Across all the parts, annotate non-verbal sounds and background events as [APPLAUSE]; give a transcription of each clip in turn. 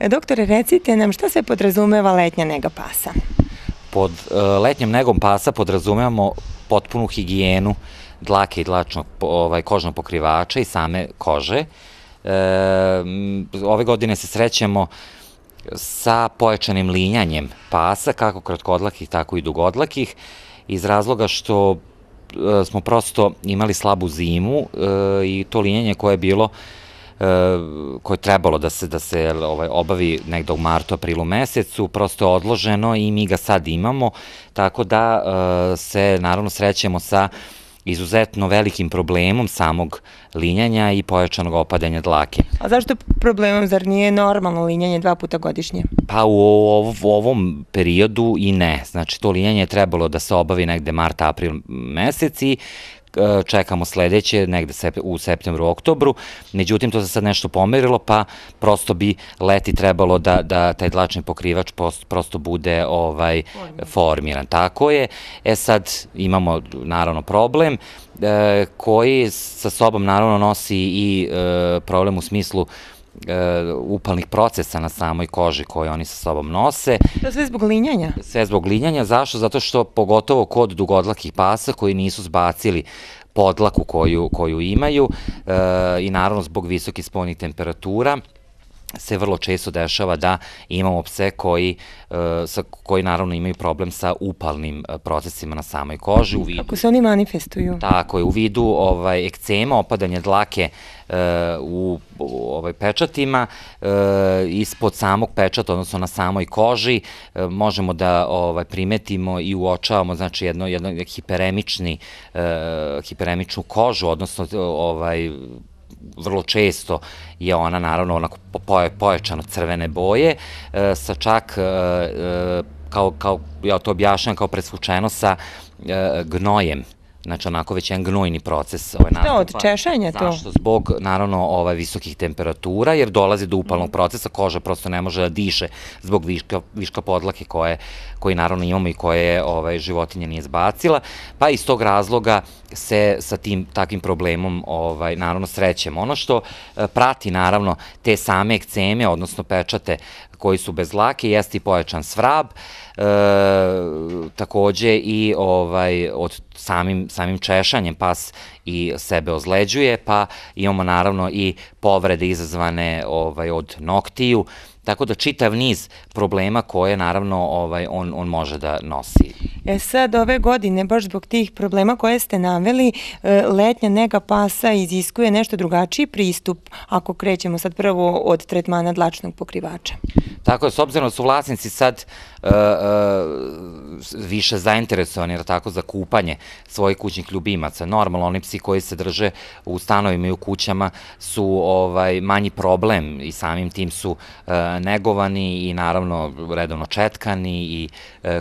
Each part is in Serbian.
E, doktore, recite nam šta se podrazumeva letnja nega pasa? Pod e, letnjom negom pasa podrazumevamo potpunu higijenu dlake i dlačnog ovaj, kožnog pokrivača i same kože. E, ove godine se srećemo sa pojačanim linjanjem pasa, kako kratkodlakih, tako i dugodlakih, iz razloga što e, smo prosto imali slabu zimu e, i to linjanje koje je bilo e, Eh, koje je trebalo da se, da se ovaj, obavi negde u martu, aprilu mesecu, prosto je odloženo i mi ga sad imamo, tako da eh, se naravno srećemo sa izuzetno velikim problemom samog linjanja i pojačanog opadanja dlake. A zašto problemom, zar nije normalno linjanje dva puta godišnje? Pa u, ovom periodu i ne. Znači to linjanje je trebalo da se obavi negde marta, april meseci E, čekamo sledeće, negde u septembru, oktobru, međutim to se sad nešto pomerilo, pa prosto bi leti trebalo da, da taj dlačni pokrivač prosto, prosto bude ovaj formiran. formiran. Tako je. E sad imamo naravno problem, e, koji sa sobom naravno nosi i e, problem u smislu E, upalnih procesa na samoj koži koje oni sa sobom nose. To sve zbog linjanja? Sve zbog linjanja. Zašto? Zato što pogotovo kod dugodlakih pasa koji nisu zbacili podlaku koju, koju imaju e, i naravno zbog visokih spolnih temperatura, se vrlo često dešava da imamo pse koji, e, sa, koji naravno imaju problem sa upalnim e, procesima na samoj koži. U vidu, Kako se oni manifestuju? Tako je, u vidu ovaj, ekcema, opadanje dlake e, u, u ovaj, pečatima, ispod samog pečata, odnosno na samoj koži, možemo da ovaj, primetimo i uočavamo znači, jedno, jedno hiperemični, hiperemičnu kožu, odnosno ovaj, vrlo često je ona naravno onako poje, pojačano crvene boje, e, sa čak e, e kao, kao, ja to objašnjam kao presvučeno sa e, gnojem Znači, onako već jedan gnojni proces ovaj, nastupa. od češanja to? Zašto? Zbog, naravno, ovaj, visokih temperatura, jer dolazi do upalnog mhm. procesa, koža prosto ne može da diše zbog viška, viška podlake koje, koji naravno imamo i koje ovaj, životinja nije zbacila, pa iz tog razloga se sa tim takvim problemom ovaj, naravno srećemo. Ono što eh, prati naravno te same ekceme, odnosno pečate koji su bez lake, jeste i pojačan svrab, e, takođe i ovaj, od samim, samim češanjem pas i sebe ozleđuje, pa imamo naravno i povrede izazvane ovaj, od noktiju, Tako da čitav niz problema koje naravno ovaj, on, on može da nosi. E sad ove godine, baš zbog tih problema koje ste naveli, e, letnja nega pasa iziskuje nešto drugačiji pristup ako krećemo sad prvo od tretmana dlačnog pokrivača. Tako je, s obzirom da su vlasnici sad uh, uh, više zainteresovani jer tako, za kupanje svojih kućnih ljubimaca. Normalno, oni psi koji se drže u stanovima i u kućama su ovaj, manji problem i samim tim su uh, negovani i naravno redovno četkani i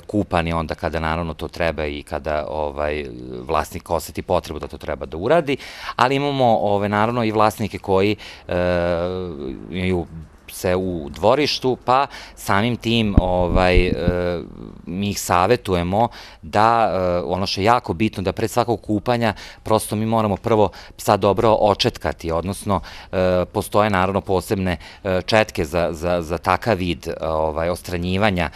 kupani onda kada naravno to treba i kada ovaj, vlasnik oseti potrebu da to treba da uradi, ali imamo ove, naravno i vlasnike koji imaju se u dvorištu, pa samim tim ovaj, e, mi ih savetujemo da, e, ono što je jako bitno, da pred svakog kupanja prosto mi moramo prvo psa dobro očetkati, odnosno e, postoje naravno posebne četke za, za, za takav vid ovaj, ostranjivanja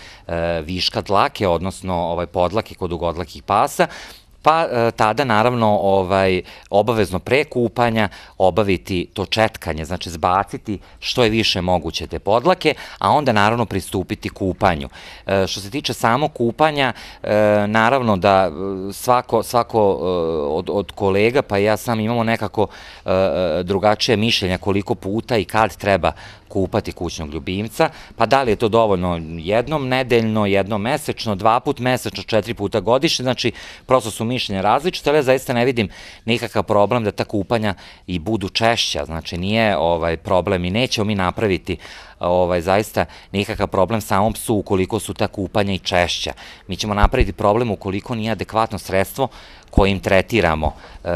viška dlake, odnosno ovaj, podlake kod ugodlakih pasa, pa e, tada naravno ovaj, obavezno pre kupanja obaviti to četkanje, znači zbaciti što je više moguće te podlake, a onda naravno pristupiti kupanju. E, što se tiče samo kupanja, e, naravno da e, svako, svako e, od, od kolega, pa ja sam imamo nekako e, drugačije mišljenja koliko puta i kad treba kupati kućnog ljubimca, pa da li je to dovoljno jednom nedeljno, jednom mesečno, dva put mesečno, četiri puta godišnje, znači prosto su mišljenja različite, ali ja zaista ne vidim nikakav problem da ta kupanja i budu češća, znači nije ovaj problem i nećemo mi napraviti ovaj, zaista nikakav problem samom psu ukoliko su ta kupanja i češća. Mi ćemo napraviti problem ukoliko nije adekvatno sredstvo kojim tretiramo e,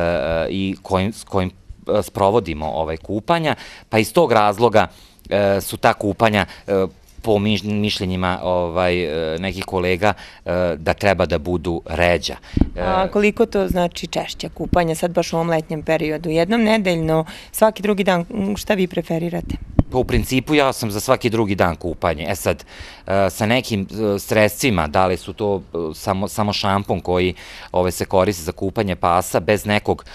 i kojim, kojim eh, sprovodimo ovaj kupanja, pa iz tog razloga E, su ta kupanja e, po mišljenjima ovaj, e, nekih kolega da treba da budu ređa. A koliko to znači češća kupanja sad baš u ovom letnjem periodu? Jednom nedeljno, svaki drugi dan, šta vi preferirate? Pa u principu ja sam za svaki drugi dan kupanje. E sad, e, sa nekim e, sredstvima, da li su to e, samo, samo šampon koji ove, ovaj, se koristi za kupanje pasa, bez nekog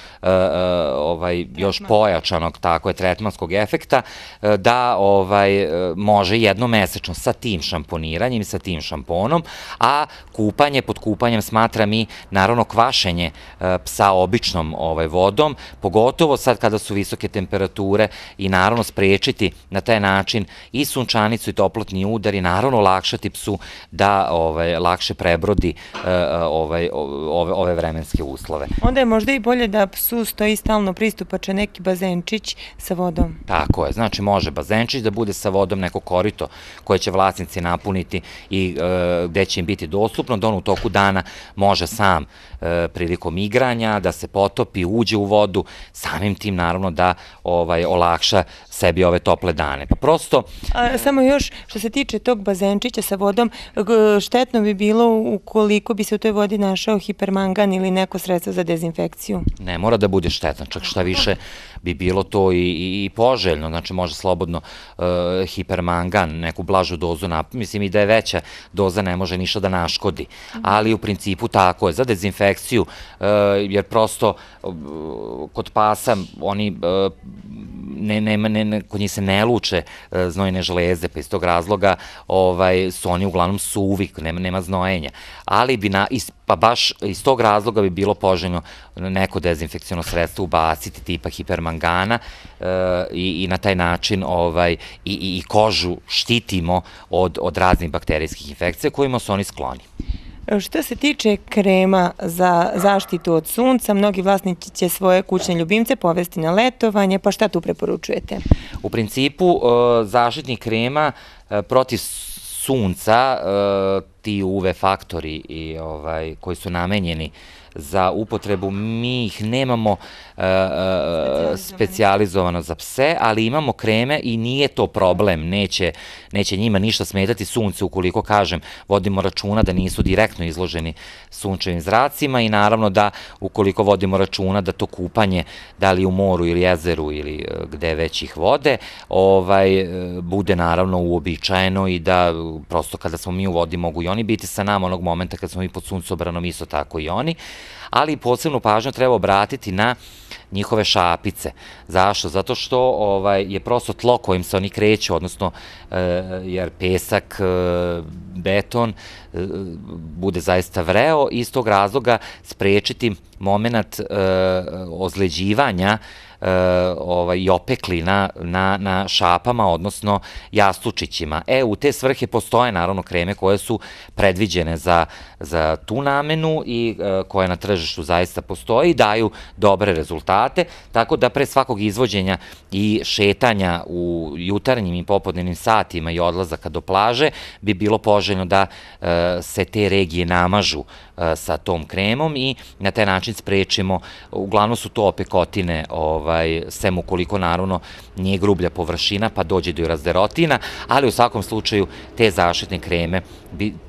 ovaj, još pojačanog tako je, tretmanskog efekta, da ovaj, može jednomesečno sa tim šamponiranjem i sa tim šamponom, a kupanje pod kupanjem smatram i naravno kvašenje psa običnom ovaj, vodom, pogotovo sad kada su visoke temperature i naravno sprečiti na taj način i sunčanicu i toplotni udar i naravno lakšati psu da ovaj, lakše prebrodi e, e, ovaj, ove, ove vremenske uslove. Onda je možda i bolje da psu stoji stalno pristupače neki bazenčić sa vodom. Tako je, znači može bazenčić da bude sa vodom neko korito koje će vlasnici napuniti i e, gde će im biti dostupno, da on u toku dana može sam prilikom igranja, da se potopi, uđe u vodu, samim tim naravno da ovaj, olakša sebi ove tople dane. Pa prosto... A, samo još, što se tiče tog bazenčića sa vodom, štetno bi bilo ukoliko bi se u toj vodi našao hipermangan ili neko sredstvo za dezinfekciju. Ne, mora da bude štetno, čak šta više bi bilo to i, i, i poželjno, znači može slobodno uh, hipermangan, neku blažu dozu, mislim i da je veća doza ne može ništa da naškodi, ali u principu tako je, za dezinfekciju, uh, jer prosto uh, kod pasa oni e, ne, nema, ne, ne, kod njih se ne luče e, znojne žleze, pa iz tog razloga ovaj, su oni uglavnom suvi, nema, nema znojenja. Ali bi, na, is, pa baš iz tog razloga bi bilo poželjno neko dezinfekcijno sredstvo ubaciti tipa hipermangana e, i, i na taj način ovaj, i, i, i kožu štitimo od, od raznih bakterijskih infekcija kojima su oni skloni. Što se tiče krema za zaštitu od sunca, mnogi vlasnici će svoje kućne ljubimce povesti na letovanje, pa šta tu preporučujete? U principu e, zaštitnih krema e, protiv sunca, e, ti UV faktori i, ovaj, koji su namenjeni za upotrebu, mi ih nemamo e, e specializovano za pse, ali imamo kreme i nije to problem, neće, neće njima ništa smetati sunce ukoliko, kažem, vodimo računa da nisu direktno izloženi sunčevim zracima i naravno da ukoliko vodimo računa da to kupanje, da li u moru ili jezeru ili e, gde već ih vode, ovaj, e, bude naravno uobičajeno i da prosto kada smo mi u vodi mogu i oni biti sa nama onog momenta kad smo mi pod suncobranom isto tako i oni ali posebnu pažnju treba obratiti na njihove šapice. Zašto? Zato što ovaj, je prosto tlo kojim se oni kreću, odnosno e, jer pesak, e, beton e, bude zaista vreo i iz tog razloga sprečiti moment e, ozleđivanja e, ovaj, i opekli na, na, na šapama, odnosno jastučićima. E, u te svrhe postoje naravno kreme koje su predviđene za za tu namenu i e, koja na tržištu zaista postoji, daju dobre rezultate, tako da pre svakog izvođenja i šetanja u jutarnjim i popodnevnim satima i odlazaka do plaže bi bilo poželjno da e, se te regije namažu e, sa tom kremom i na taj način sprečimo, uglavnom su to opekotine, ovaj, sem ukoliko naravno nije grublja površina pa dođe do razderotina, ali u svakom slučaju te zaštitne kreme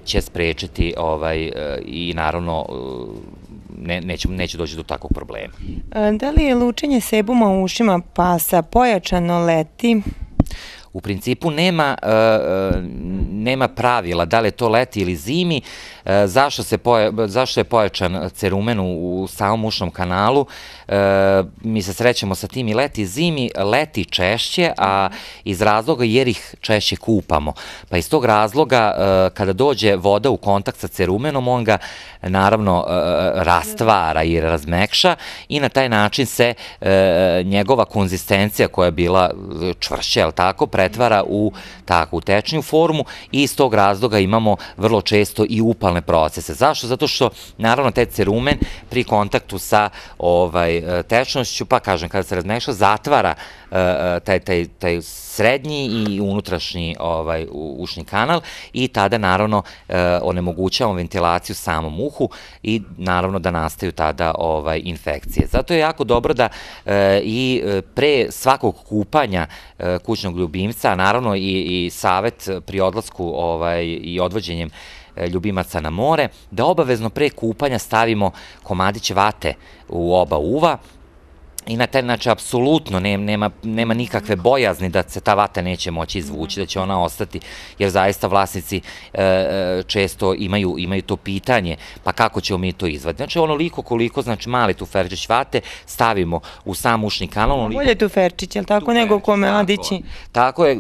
će sprečiti ovaj, i naravno e, ne, neće, neće doći do takvog problema. E, da li je lučenje sebuma u ušima pasa pojačano leti? U principu nema, e, nema pravila da li je to leti ili zimi, E, zašto, se poje, zašto je pojačan cerumen u, u samom ušnom kanalu? E, mi se srećemo sa tim i leti zimi, leti češće, a iz razloga jer ih češće kupamo. Pa iz tog razloga e, kada dođe voda u kontakt sa cerumenom, on ga naravno e, rastvara i razmekša i na taj način se e, njegova konzistencija koja je bila čvršća, je tako, pretvara u takvu tečnju formu i iz tog razloga imamo vrlo često i upalnu mentalne procese. Zašto? Zato što, naravno, te cerumen pri kontaktu sa ovaj, e, tečnošću, pa kažem, kada se razmeša, zatvara e, e, taj, taj, taj srednji i unutrašnji ovaj, ušni kanal i tada, naravno, onemogućavamo ventilaciju samom uhu i, naravno, da nastaju tada ovaj, infekcije. Zato je jako dobro da i pre svakog kupanja kućnog ljubimca, naravno i, i savet pri odlasku ovaj, i odvođenjem E, ljubimaca na more, da obavezno pre kupanja stavimo komadić vate u oba uva I na taj, znači, apsolutno ne, nema, nema nikakve bojazni da se ta vata neće moći izvući, da će ona ostati, jer zaista vlasnici e, e često imaju, imaju to pitanje, pa kako ćemo mi to izvati. Znači, onoliko koliko, znači, mali tuferčić vate stavimo u sam ušni kanal. Onoliko... Bolje tuferčić, li tako, nego komadići? Tako, tako je,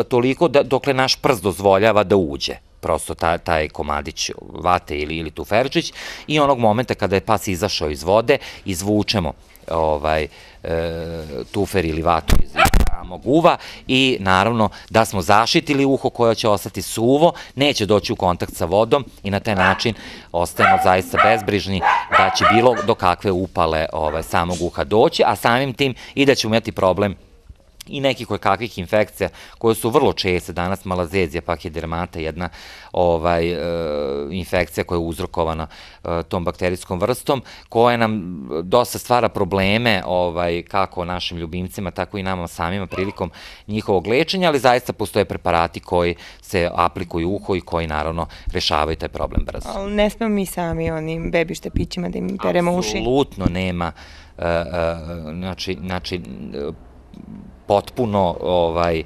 e, toliko da, dokle naš prst dozvoljava da uđe prosto taj, taj komadić vate ili, ili tuferčić i onog momenta kada je pas izašao iz vode, izvučemo ovaj, e, tufer ili vatu iz samog uva i naravno da smo zašitili uho koje će ostati suvo, neće doći u kontakt sa vodom i na taj način ostajemo zaista bezbrižni da će bilo do kakve upale ovaj, samog uha doći, a samim tim i da ćemo imati problem i neki koje kakvih infekcija koje su vrlo česte danas, malazezija, pakidermata, jedna ovaj, e, infekcija koja je uzrokovana e, tom bakterijskom vrstom, koja nam e, dosta stvara probleme ovaj, kako našim ljubimcima, tako i nama samima prilikom njihovog lečenja, ali zaista postoje preparati koji se aplikuju uho i koji naravno rešavaju taj problem brzo. Al ne smemo mi sami onim bebište pićima da im peremo uši? Apsolutno nema znači, znači potpuno ovaj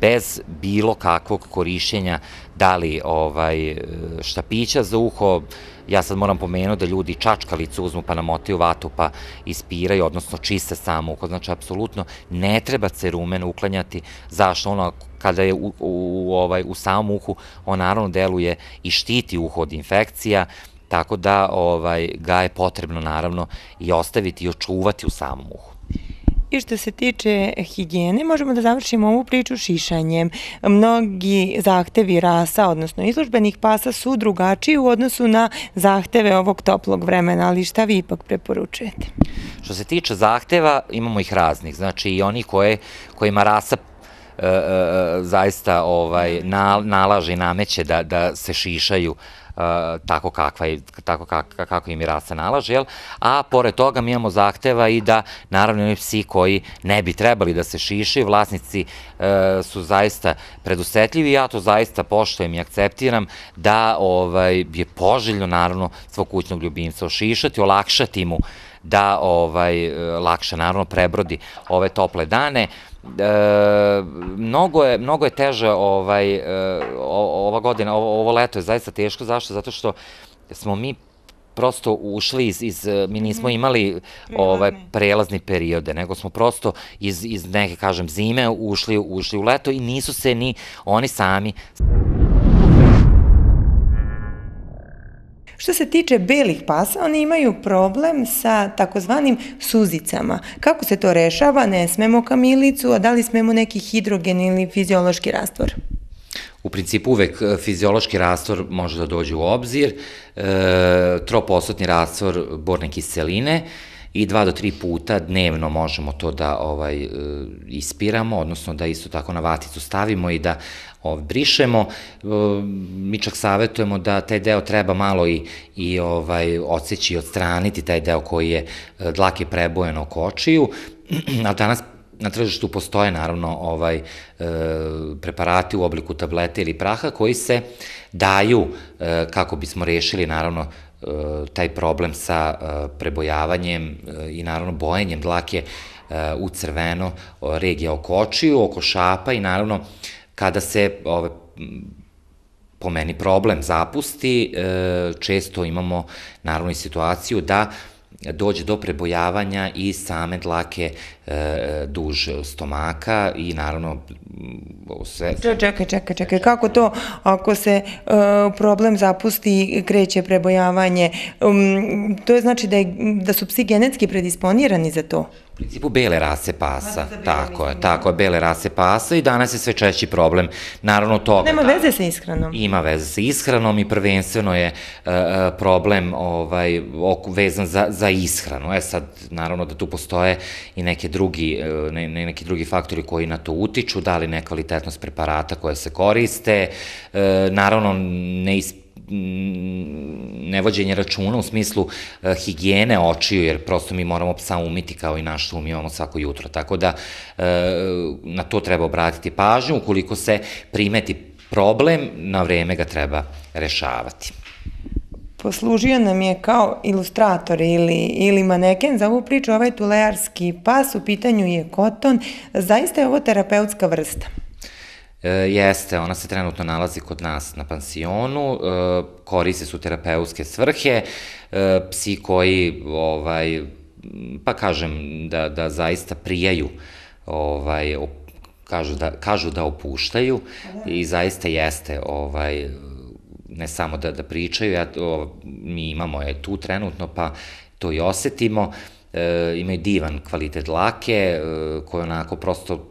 bez bilo kakvog korišćenja da li ovaj štapića za uho ja sad moram pomenuti da ljudi čačkalicu uzmu pa namotaju vatu pa ispiraju, odnosno čiste samo uho. Znači, apsolutno ne treba cerumen uklanjati. Zašto? Ono, kada je u, u, ovaj, u samom uhu, on naravno deluje i štiti uho od infekcija, tako da ovaj, ga je potrebno naravno i ostaviti i očuvati u samom uhu. I što se tiče higijene, možemo da završimo ovu priču šišanjem. Mnogi zahtevi rasa, odnosno izložbenih pasa, su drugačiji u odnosu na zahteve ovog toplog vremena, ali šta vi ipak preporučujete? Što se tiče zahteva, imamo ih raznih. Znači i oni koje, kojima rasa e, e, e, zaista ovaj, nalaže i nameće da, da se šišaju tako kakva je, tako kak, kako im i rasa nalaže, jel? A pored toga mi imamo zahteva i da naravno i psi koji ne bi trebali da se šiši, vlasnici e, su zaista predusetljivi, ja to zaista poštojem i akceptiram da ovaj, je poželjno naravno svog kućnog ljubimca ošišati, olakšati mu da ovaj, e, lakše naravno prebrodi ove tople dane. E, mnogo, je, mnogo je teže ovaj, e, o, ova godina, ovo, ovo leto je zaista teško. Zašto? Zato što smo mi prosto ušli iz, iz e, mi nismo mhm. imali prelazni. ovaj prelazni periode, nego smo prosto iz, iz neke, kažem, zime ušli, ušli u leto i nisu se ni oni sami... Što se tiče belih pasa, oni imaju problem sa takozvanim suzicama. Kako se to rešava? Ne smemo kamilicu, a da li smemo neki hidrogen ili fiziološki rastvor? U principu uvek e, fiziološki rastvor može da dođe u obzir, e, tropostotni rastvor borne kiseline, i dva do tri puta dnevno možemo to da ovaj e, ispiramo, odnosno da isto tako na vaticu stavimo i da ov, brišemo. E, mi čak savetujemo da taj deo treba malo i, i ovaj, odseći i odstraniti, taj deo koji je e, dlake prebojen oko očiju, a [CLEARS THROAT] danas na tržištu postoje naravno ovaj e, preparati u obliku tablete ili praha koji se daju e, kako bismo rešili naravno e, taj problem sa e, prebojavanjem e, i naravno bojenjem dlake e, u crveno e, regija oko očiju, oko šapa i naravno e, kada se ove, po meni problem zapusti, e, često imamo naravno i situaciju da dođe do prebojavanja i same dlake E, duž stomaka i naravno u mm, sve... Čekaj, čekaj, čekaj, kako to ako se e, problem zapusti kreće prebojavanje, um, to je znači da, je, da su psi genetski predisponirani za to? U principu bele rase pasa, tako je, tako da. je, bele rase pasa i danas je sve češći problem, naravno toga. Nema veze sa ishranom. Ima veze sa ishranom i prvenstveno je uh, problem ovaj, vezan za, za ishranu. E sad, naravno da tu postoje i neke drugi, e, ne, neki drugi faktori koji na to utiču, da li nekvalitetnost preparata koje se koriste, e, naravno ne ispravljaju nevođenje računa u smislu uh, higijene očiju, jer prosto mi moramo psa umiti kao i naš um imamo svako jutro. Tako da uh, na to treba obratiti pažnju, ukoliko se primeti problem, na vreme ga treba rešavati poslužio nam je kao ilustrator ili, ili maneken za ovu priču, ovaj tulejarski pas, u pitanju je koton, zaista je ovo terapeutska vrsta. E, jeste, ona se trenutno nalazi kod nas na pansionu, e, koriste su terapeutske svrhe, e, psi koji, ovaj, pa kažem, da, da zaista prijaju ovaj, kažu da, kažu da opuštaju da. i zaista jeste ovaj, ne samo da, da pričaju, ja, o, mi imamo je tu trenutno, pa to i osetimo. E, imaju divan kvalitet lake, e, koji onako prosto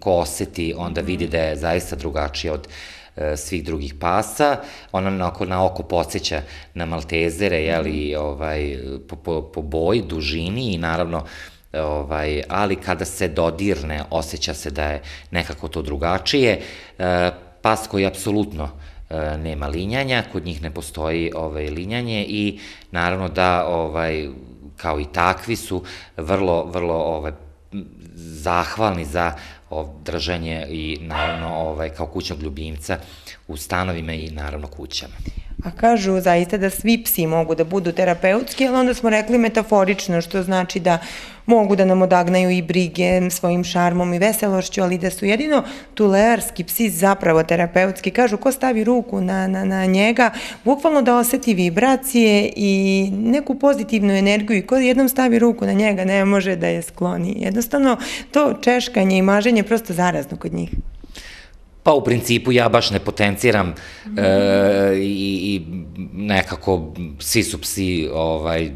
ko oseti, onda mhm. vidi da je zaista drugačija od e, svih drugih pasa. Ona onako na oko podsjeća na maltezere, jeli, mhm. ovaj, po, po, po boji, dužini i naravno ovaj, ali kada se dodirne, osjeća se da je nekako to drugačije. E, pas koji apsolutno E, nema linjanja, kod njih ne postoji ovaj, linjanje i naravno da ovaj, kao i takvi su vrlo, vrlo ovaj, zahvalni za držanje i naravno ovaj, kao kućnog ljubimca u stanovima i naravno kućama. A kažu zaista da svi psi mogu da budu terapeutski, ali onda smo rekli metaforično, što znači da mogu da nam odagnaju i brige svojim šarmom i veselošću, ali da su jedino tulearski psi zapravo terapeutski. Kažu, ko stavi ruku na, na, na njega, bukvalno da oseti vibracije i neku pozitivnu energiju i ko jednom stavi ruku na njega ne može da je skloni. Jednostavno, to češkanje i maženje je prosto zarazno kod njih. Pa u principu ja baš ne potenciram mm. e, i, i nekako svi su psi ovaj,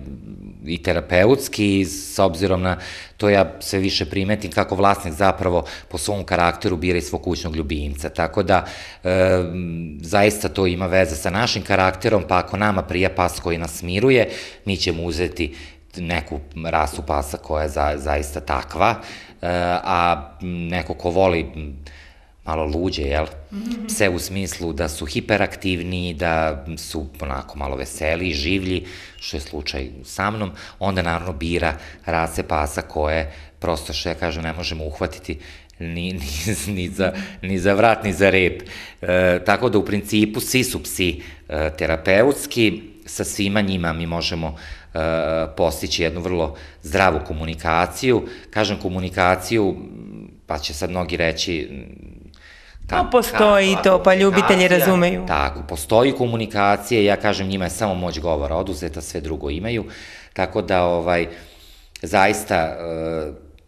i terapeutski, s obzirom na to ja sve više primetim kako vlasnik zapravo po svom karakteru bira i svog kućnog ljubimca. Tako da, e, zaista to ima veze sa našim karakterom, pa ako nama prija pas koji nas miruje, mi ćemo uzeti neku rasu pasa koja je za, zaista takva, e, a neko ko voli malo luđe, jel? Pse u smislu da su hiperaktivni, da su onako malo veseli, življi, što je slučaj sa mnom, onda naravno bira rase pasa koje prosto što ja kažem ne možemo uhvatiti ni, ni, ni, za, ni za vrat, ni za rep. E, tako da u principu svi su psi e, terapeutski, sa svima njima mi možemo e, postići jednu vrlo zdravu komunikaciju. Kažem komunikaciju, pa će sad mnogi reći Tako, pa postoji tako, to, pa ljubitelji razumeju. Tako, postoji komunikacija, ja kažem njima je samo moć govora oduzeta, sve drugo imaju, tako da ovaj, zaista, e,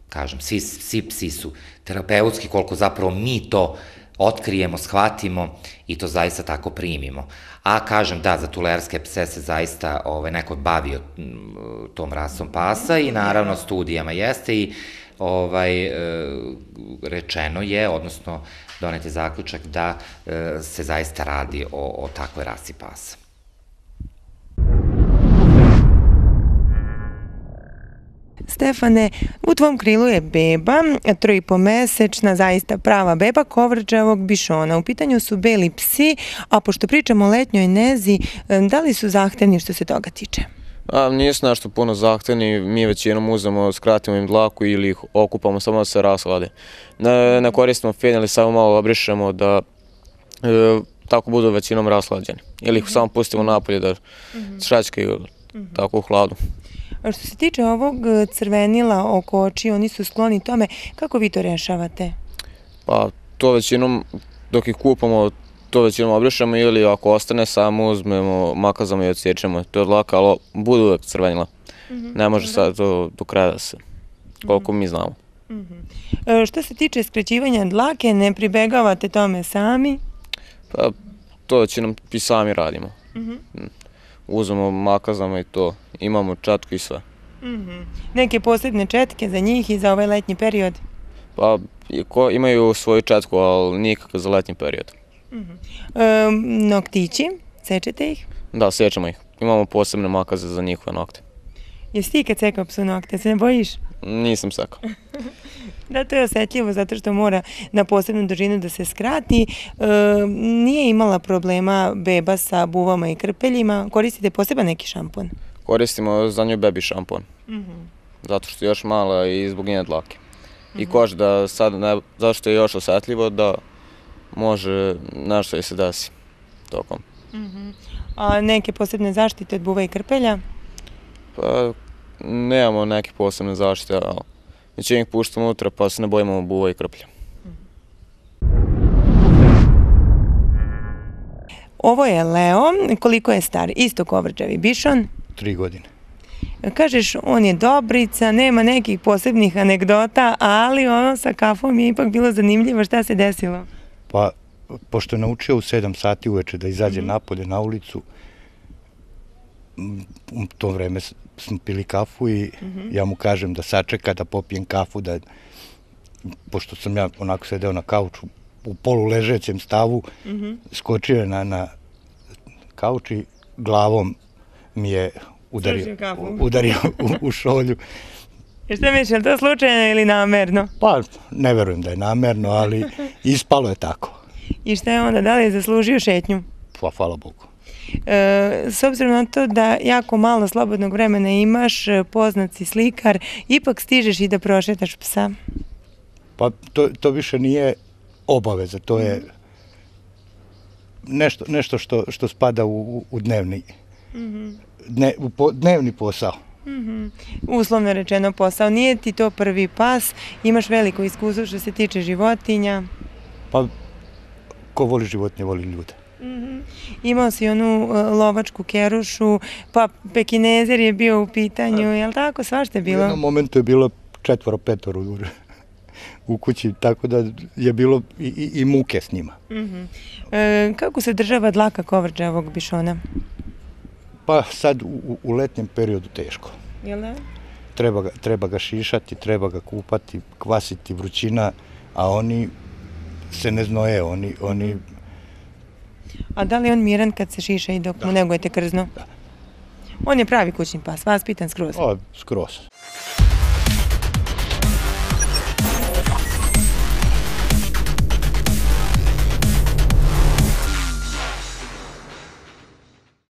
kažem, svi, svi psi su terapeutski, koliko zapravo mi to otkrijemo, shvatimo i to zaista tako primimo. A kažem, da, za tulerske pse se zaista ovaj, neko bavio tom rasom pasa i naravno studijama jeste i ovaj, e, rečeno je, odnosno donete zaključak da e, se zaista radi o, o takvoj rasi pasa. Stefane, u tvom krilu je beba, trojipomesečna, zaista prava beba, kovrđavog bišona. U pitanju su beli psi, a pošto pričamo o letnjoj nezi, e, da li su zahtevni što se toga tiče? A, nije se nešto puno zahtevni, mi većinom uzmemo, skratimo im dlaku ili ih okupamo samo da se raslade. Ne, koristimo fen ili samo malo obrišemo da e, tako budu većinom raslađeni. Ili ih mhm. samo pustimo napolje da mm -hmm. šačkaju mhm. tako u hladu. A što se tiče ovog e, crvenila oko oči, oni su skloni tome, kako vi to rešavate? Pa to većinom dok ih kupamo to većinom obrišemo ili ako ostane samo uzmemo makazama i odsječemo. To je dlaka, ali bude uvek crvenila. Mm -hmm. Ne može da. sad to do kraja da se, mhm. koliko mm -hmm. mi znamo. Mm -hmm. E, što se tiče skrećivanja dlake, ne pribegavate tome sami? Pa, to nam i sami radimo. Mhm. Mm. Uzmemo makazama i to, imamo čatku i sve. Mhm. Neke posebne četke za njih i za ovaj letnji period? Pa, ko, imaju svoju četku, ali nikako za letnji period noktići, sečete ih? Da, sečemo ih. Imamo posebne makaze za njihove nokte. Jesi ti kad sekao psu nokte, se ne bojiš? Nisam sekao. [LAUGHS] da, to je osetljivo zato što mora na posebnu dužinu da se skrati. E, nije imala problema beba sa buvama i krpeljima. Koristite poseban neki šampon? Koristimo za nju bebi šampon. Uh Zato što je još mala i zbog njene dlake. I mhm. kožda da sad, ne, zato što je još osetljivo, da može našto je se dasi tokom. Mhm. A neke posebne zaštite od buva i krpelja? Pa, nemamo neke posebne zaštite, ali ih puštamo unutra pa se ne bojimo buva i krpelja. Ovo je Leo, koliko je star? Isto kovrđavi Bišon? Tri godine. Kažeš, on je dobrica, nema nekih posebnih anegdota, ali ono sa kafom je ipak bilo zanimljivo šta se desilo. Pa, pošto je naučio u 7 sati uveče da izađe mm -hmm. napolje na ulicu, mm, u to vreme smo pili kafu i mm -hmm. ja mu kažem da sačeka, da popijem kafu, da pošto sam ja onako sedeo na kauču, u polu ležećem stavu, mm -hmm. skočio je na, na kauč i glavom mi je udario, udario u, u šolju. I šta li to slučajno ili namerno? Pa, ne verujem da je namerno, ali [LAUGHS] ispalo je tako. I šta je onda, da li je zaslužio šetnju? Pa, hvala Bogu. E, s obzirom na to da jako malo slobodnog vremena imaš, e, poznat si slikar, ipak stižeš i da prošetaš psa? Pa, to, to više nije obaveza, to je mhm. nešto, nešto što, što spada u, u dnevni, mhm. dnevni posao. Mhm. Uslovno rečeno posao, nije ti to prvi pas, imaš veliko iskustvo što se tiče životinja. Pa, ko voli životinje, voli ljude. Mhm. Imao si onu e, lovačku kerušu, pa pekinezer je bio u pitanju, da. je li tako? Svašta je bilo? U jednom momentu je bilo četvoro, petoro u kući, tako da je bilo i, i, muke s njima. Mhm. E, kako se država dlaka kovrđa ovog bišona? Pa sad u, u letnjem periodu teško. Jel da? Treba ga, treba ga šišati, treba ga kupati, kvasiti vrućina, a oni se ne znoje, oni, oni... A da li je on miran kad se šiša i dok da. mu negujete krzno? Da. On je pravi kućni pas, vas pitan skroz. O, skroz.